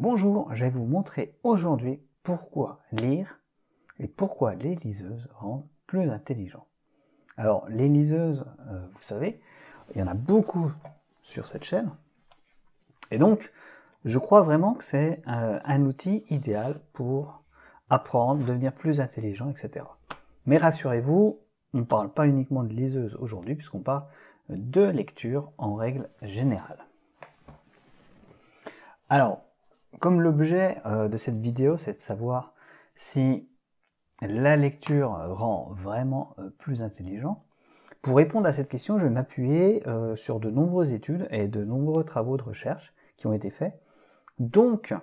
Bonjour, je vais vous montrer aujourd'hui pourquoi lire et pourquoi les liseuses rendent plus intelligent. Alors les liseuses, euh, vous savez, il y en a beaucoup sur cette chaîne. Et donc, je crois vraiment que c'est euh, un outil idéal pour apprendre, devenir plus intelligent, etc. Mais rassurez-vous, on ne parle pas uniquement de liseuses aujourd'hui, puisqu'on parle de lecture en règle générale. Alors, comme l'objet euh, de cette vidéo, c'est de savoir si la lecture rend vraiment euh, plus intelligent, pour répondre à cette question, je vais m'appuyer euh, sur de nombreuses études et de nombreux travaux de recherche qui ont été faits. Donc,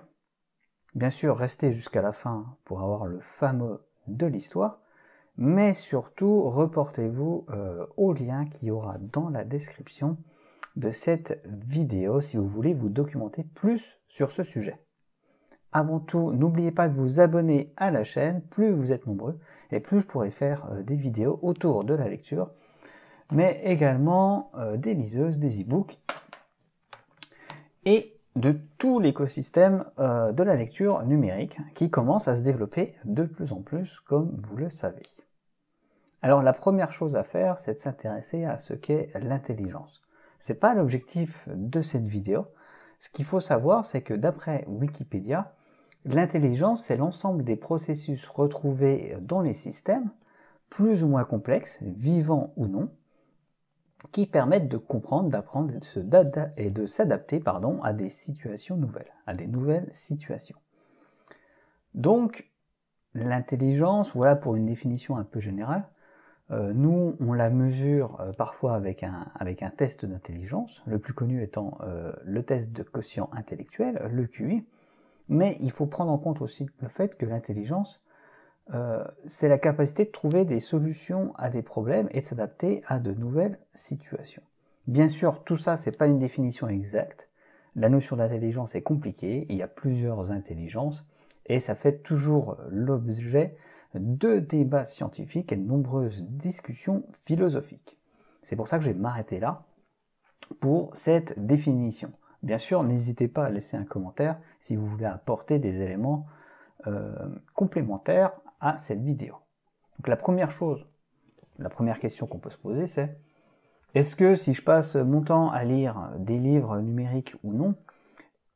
bien sûr, restez jusqu'à la fin pour avoir le fameux de l'histoire, mais surtout, reportez-vous au lien qui y aura dans la description de cette vidéo si vous voulez vous documenter plus sur ce sujet. Avant tout, n'oubliez pas de vous abonner à la chaîne, plus vous êtes nombreux et plus je pourrai faire euh, des vidéos autour de la lecture, mais également euh, des liseuses, des e-books et de tout l'écosystème euh, de la lecture numérique qui commence à se développer de plus en plus, comme vous le savez. Alors la première chose à faire, c'est de s'intéresser à ce qu'est l'intelligence n'est pas l'objectif de cette vidéo. Ce qu'il faut savoir, c'est que d'après Wikipédia, l'intelligence, c'est l'ensemble des processus retrouvés dans les systèmes, plus ou moins complexes, vivants ou non, qui permettent de comprendre, d'apprendre et de s'adapter à des situations nouvelles, à des nouvelles situations. Donc, l'intelligence, voilà pour une définition un peu générale, euh, nous, on la mesure euh, parfois avec un, test d'intelligence, le plus connu étant euh, le test de quotient intellectuel, le QI, mais il faut prendre en compte aussi le fait que l'intelligence, c'est la capacité de trouver des solutions à des problèmes et de s'adapter à de nouvelles situations. Bien sûr, tout ça, n'est pas une définition exacte. La notion d'intelligence est compliquée, il y a plusieurs intelligences, et ça fait toujours l'objet de débats scientifiques et de nombreuses discussions philosophiques. C'est pour ça que je vais m'arrêter là pour cette définition. Bien sûr, n'hésitez pas à laisser un commentaire si vous voulez apporter des éléments euh, complémentaires à cette vidéo. Donc la première chose, la première question qu'on peut se poser, c'est est-ce que si je passe mon temps à lire des livres numériques ou non,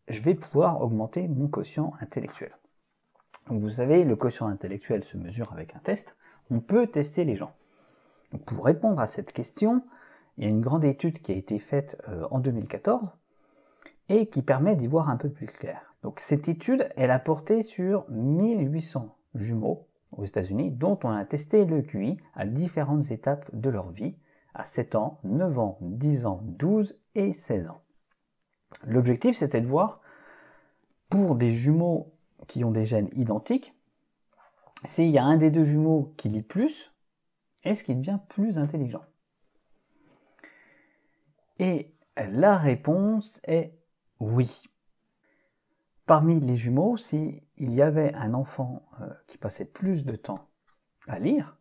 je vais pouvoir augmenter mon quotient intellectuel vous savez, le quotient intellectuel se mesure avec un test. On peut tester les gens. pour répondre à cette question, il y a une grande étude qui a été faite euh, en 2014 et qui permet d'y voir un peu plus clair. Donc cette étude, elle a porté sur 1800 jumeaux aux États-Unis dont on a testé le QI à différentes étapes de leur vie, à 7 ans, 9 ans, 10 ans, 12 et 16 ans. L'objectif, c'était de voir pour des jumeaux qui ont des gènes identiques, s'il y a un des deux jumeaux qui lit plus, est-ce qu'il devient plus intelligent Et la réponse est oui. Parmi les jumeaux, s'il y avait un enfant euh, qui passait plus de temps à lire,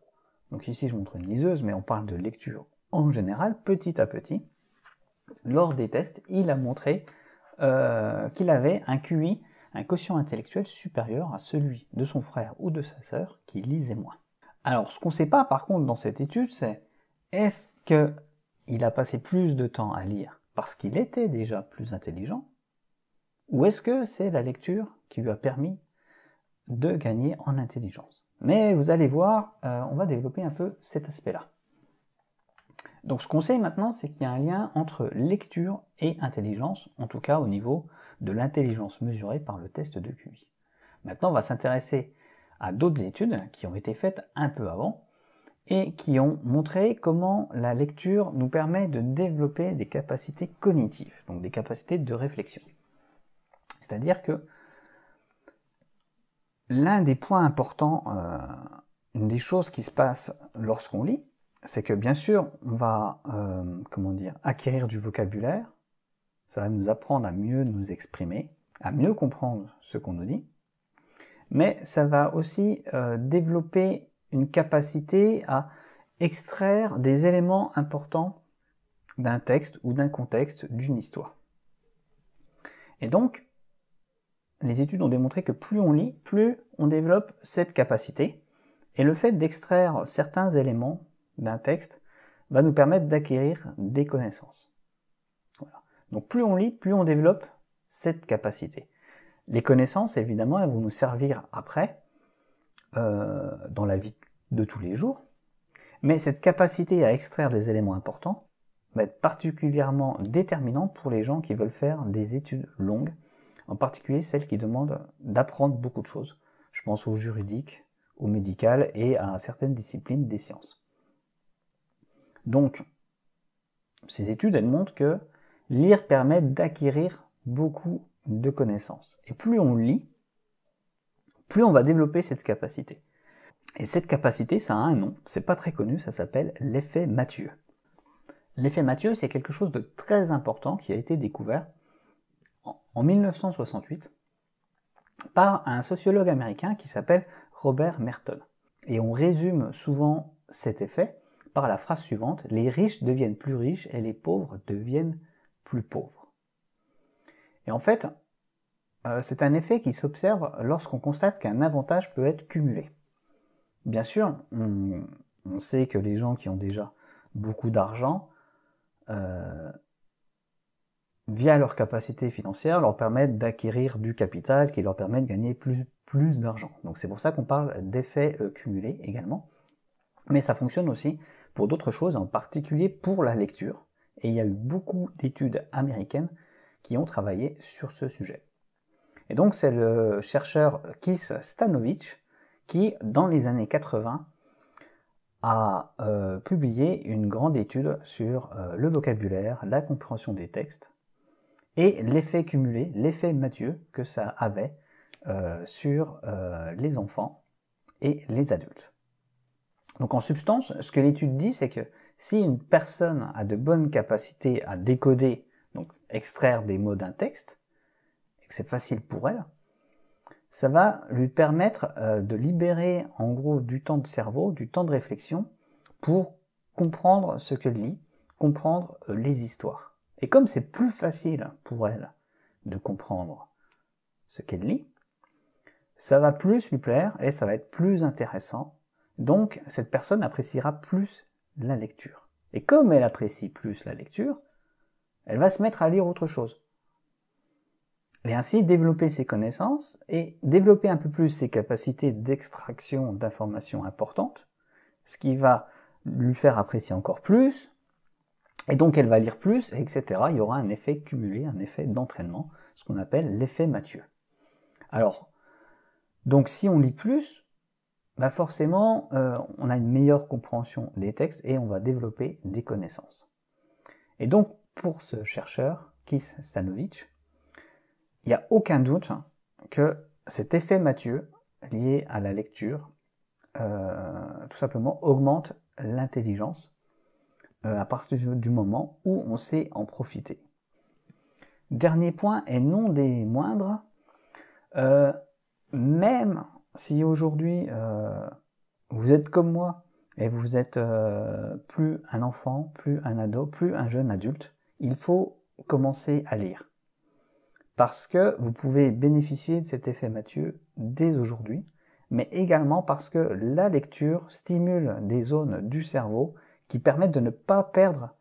donc ici je montre une liseuse, mais on parle de lecture en général, petit à petit, lors des tests, il a montré euh, qu'il avait un QI un quotient intellectuel supérieur à celui de son frère ou de sa sœur qui lisait moins. Alors, ce qu'on ne sait pas par contre dans cette étude, c'est est-ce qu'il a passé plus de temps à lire parce qu'il était déjà plus intelligent ou est-ce que c'est la lecture qui lui a permis de gagner en intelligence Mais vous allez voir, euh, on va développer un peu cet aspect-là. Donc ce qu'on sait maintenant, c'est qu'il y a un lien entre lecture et intelligence, en tout cas au niveau de l'intelligence mesurée par le test de QI. Maintenant, on va s'intéresser à d'autres études qui ont été faites un peu avant et qui ont montré comment la lecture nous permet de développer des capacités cognitives, donc des capacités de réflexion. C'est-à-dire que l'un des points importants, euh, une des choses qui se passe lorsqu'on lit, c'est que bien sûr, on va euh, comment dire, acquérir du vocabulaire, ça va nous apprendre à mieux nous exprimer, à mieux comprendre ce qu'on nous dit, mais ça va aussi euh, développer une capacité à extraire des éléments importants d'un texte ou d'un contexte, d'une histoire. Et donc, les études ont démontré que plus on lit, plus on développe cette capacité, et le fait d'extraire certains éléments d'un texte va nous permettre d'acquérir des connaissances. Donc plus on lit, plus on développe cette capacité. Les connaissances, évidemment, elles vont nous servir après, euh, dans la vie de tous les jours, mais cette capacité à extraire des éléments importants va être particulièrement déterminante pour les gens qui veulent faire des études longues, en particulier celles qui demandent d'apprendre beaucoup de choses. Je pense au juridique, au médical et à certaines disciplines des sciences. Donc, ces études, elles montrent que lire permet d'acquérir beaucoup de connaissances. Et plus on lit, plus on va développer cette capacité. Et cette capacité, ça a un nom, c'est pas très connu, ça s'appelle l'effet Mathieu. L'effet Mathieu, c'est quelque chose de très important qui a été découvert en 1968 par un sociologue américain qui s'appelle Robert Merton. Et on résume souvent cet effet par la phrase suivante, les riches deviennent plus riches et les pauvres deviennent plus pauvres. Et en fait, euh, c'est un effet qui s'observe lorsqu'on constate qu'un avantage peut être cumulé. Bien sûr, on, sait que les gens qui ont déjà beaucoup d'argent, euh, via leur capacité financière, leur permettent d'acquérir du capital qui leur permet de gagner plus, plus d'argent. Donc c'est pour ça qu'on parle d'effet euh, cumulé également. Mais ça fonctionne aussi pour d'autres choses, en particulier pour la lecture. Et il y a eu beaucoup d'études américaines qui ont travaillé sur ce sujet. Et donc c'est le chercheur Keith Stanovich qui, dans les années 80, a euh, publié une grande étude sur euh, le vocabulaire, la compréhension des textes et l'effet cumulé, l'effet Mathieu que ça avait euh, sur les enfants et les adultes. Donc en substance, ce que l'étude dit, c'est que si une personne a de bonnes capacités à décoder, donc extraire des mots d'un texte, et que c'est facile pour elle, ça va lui permettre euh, de libérer en gros du temps de cerveau, du temps de réflexion, pour comprendre ce qu'elle lit, comprendre euh, les histoires. Et comme c'est plus facile pour elle de comprendre ce qu'elle lit, ça va plus lui plaire et ça va être plus intéressant donc cette personne appréciera plus la lecture. Et comme elle apprécie plus la lecture, elle va se mettre à lire autre chose. Et ainsi développer ses connaissances et développer un peu plus ses capacités d'extraction d'informations importantes, ce qui va lui faire apprécier encore plus, et donc elle va lire plus, etc. Il y aura un effet cumulé, un effet d'entraînement, ce qu'on appelle l'effet Mathieu. Alors, donc si on lit plus, bah, forcément, euh, on a une meilleure compréhension des textes et on va développer des connaissances. Et donc, pour ce chercheur, Kis Stanovich, il n'y a aucun doute hein, que cet effet Mathieu, lié à la lecture, euh, tout simplement augmente l'intelligence euh, à partir du moment où on sait en profiter. Dernier point, et non des moindres, même si aujourd'hui euh, vous êtes comme moi et vous êtes euh, plus un enfant, plus un ado, plus un jeune adulte, il faut commencer à lire. Parce que vous pouvez bénéficier de cet effet Mathieu dès aujourd'hui, mais également parce que la lecture stimule des zones du cerveau qui permettent de ne pas perdre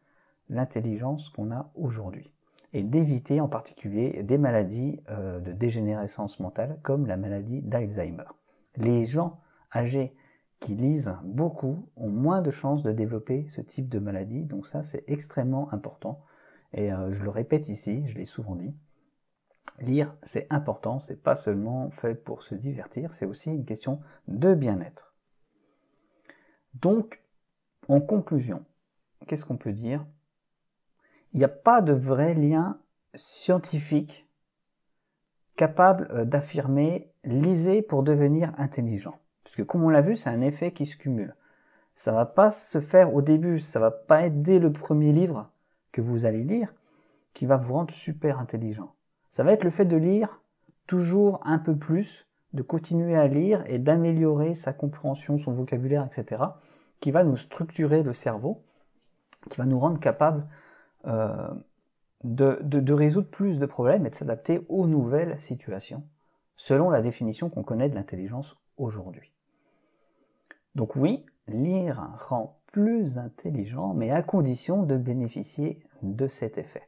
l'intelligence qu'on a aujourd'hui et d'éviter en particulier des maladies euh, de dégénérescence mentale comme la maladie d'Alzheimer. Les gens âgés qui lisent beaucoup ont moins de chances de développer ce type de maladie. Donc ça, c'est extrêmement important. Et euh, je le répète ici, je l'ai souvent dit. Lire, c'est important, c'est pas seulement fait pour se divertir, c'est aussi une question de bien-être. Donc, en conclusion, qu'est-ce qu'on peut dire Il n'y a pas de vrai lien scientifique capable euh, d'affirmer lisez pour devenir intelligent. Puisque comme on l'a vu, c'est un effet qui se cumule. Ça va pas se faire au début, ça va pas être dès le premier livre que vous allez lire qui va vous rendre super intelligent. Ça va être le fait de lire toujours un peu plus, de continuer à lire et d'améliorer sa compréhension, son vocabulaire, etc., qui va nous structurer le cerveau, qui va nous rendre capable euh, de, résoudre plus de problèmes et de s'adapter aux nouvelles situations, selon la définition qu'on connaît de l'intelligence aujourd'hui. Donc oui, lire rend plus intelligent, mais à condition de bénéficier de cet effet.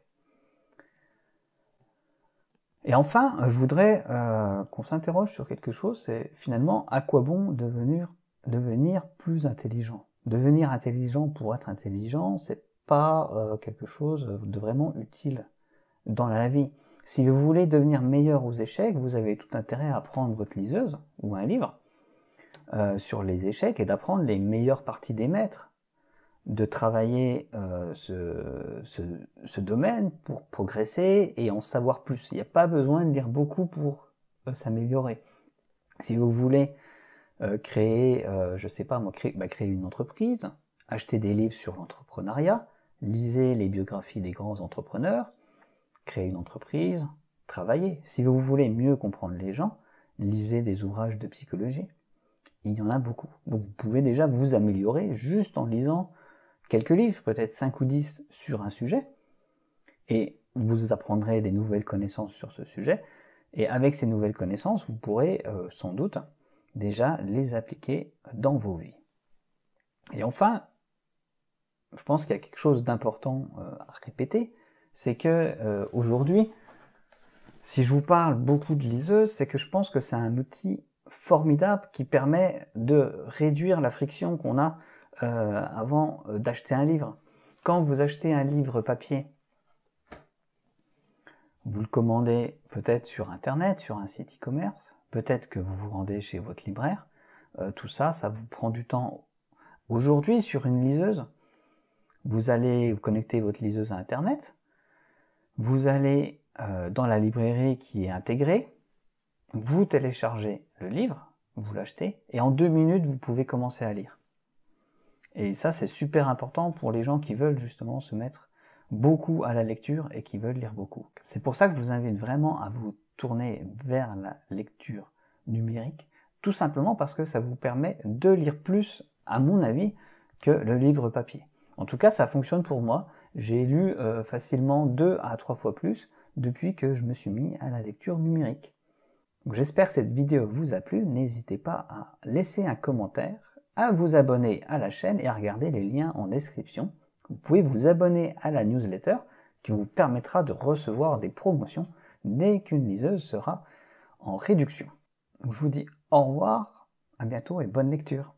Et enfin, je voudrais euh, qu'on s'interroge sur quelque chose, c'est finalement à quoi bon devenir, devenir plus intelligent Devenir intelligent pour être intelligent, c'est pas euh, quelque chose de vraiment utile dans la vie. Si vous voulez devenir meilleur aux échecs, vous avez tout intérêt à prendre votre liseuse ou un livre euh, sur les échecs et d'apprendre les meilleures parties des maîtres, de travailler euh, ce, domaine pour progresser et en savoir plus. Il n'y a pas besoin de lire beaucoup pour s'améliorer. Si vous voulez créer, je sais pas moi, bah, créer une entreprise, acheter des livres sur l'entrepreneuriat, lisez les biographies des grands entrepreneurs, créez une entreprise, travaillez. Si vous voulez mieux comprendre les gens, lisez des ouvrages de psychologie. Il y en a beaucoup. vous pouvez déjà vous améliorer juste en lisant quelques livres, peut-être 5 ou 10 sur un sujet. Et vous apprendrez des nouvelles connaissances sur ce sujet. Et avec ces nouvelles connaissances, vous pourrez euh, sans doute déjà les appliquer dans vos vies. Et enfin, je pense qu'il y a quelque chose d'important euh, à répéter, c'est que euh, aujourd'hui, si je vous parle beaucoup de liseuse, c'est que je pense que c'est un outil formidable qui permet de réduire la friction qu'on a euh, avant d'acheter un livre. Quand vous achetez un livre papier, vous le commandez peut-être sur Internet, sur un site e-commerce, peut-être que vous vous rendez chez votre libraire. tout ça, ça vous prend du temps. Aujourd'hui, sur une liseuse, vous allez connecter votre liseuse à Internet. Vous allez euh, dans la librairie qui est intégrée. Vous téléchargez le livre, vous l'achetez, et en deux minutes, vous pouvez commencer à lire. Et ça, c'est super important pour les gens qui veulent justement se mettre beaucoup à la lecture et qui veulent lire beaucoup. C'est pour ça que je vous invite vraiment à vous tourner vers la lecture numérique, tout simplement parce que ça vous permet de lire plus, à mon avis, que le livre papier. En tout cas, ça fonctionne pour moi. J'ai lu euh, facilement deux à trois fois plus depuis que je me suis mis à la lecture numérique. J'espère que cette vidéo vous a plu. N'hésitez pas à laisser un commentaire, à vous abonner à la chaîne et à regarder les liens en description. Vous pouvez vous abonner à la newsletter qui vous permettra de recevoir des promotions dès qu'une liseuse sera en réduction. je vous dis au revoir, à bientôt et bonne lecture.